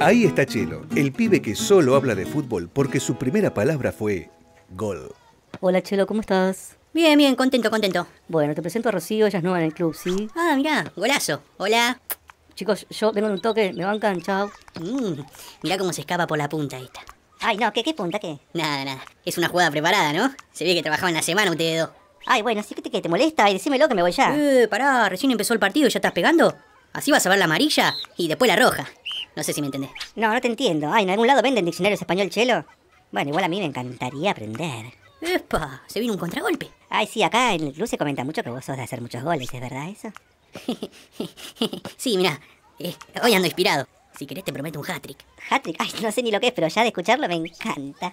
Ahí está Chelo, el pibe que solo habla de fútbol porque su primera palabra fue gol. Hola Chelo, ¿cómo estás? Bien, bien, contento, contento. Bueno, te presento a Rocío, ella es nueva en el club, ¿sí? Ah, mira, golazo. Hola. Chicos, yo tengo un toque, me bancan, chao. Mm, mirá cómo se escapa por la punta esta. Ay, no, ¿qué, qué punta, qué? Nada, nada. Es una jugada preparada, ¿no? Se ve que en la semana ustedes dos. Ay, bueno, así que te, que te molesta, Ay, decímelo que me voy ya. Eh, pará, recién empezó el partido y ya estás pegando. Así vas a ver la amarilla y después la roja. No sé si me entendés. No, no te entiendo. Ay, ¿en algún lado venden diccionarios español chelo? Bueno, igual a mí me encantaría aprender. ¡Epa! Se vino un contragolpe. Ay, sí, acá en el comenta mucho que vos sos de hacer muchos goles, ¿es verdad eso? sí, mira, eh, hoy ando inspirado. Si querés te prometo un hat-trick. ¿Hat-trick? Ay, no sé ni lo que es, pero ya de escucharlo me encanta.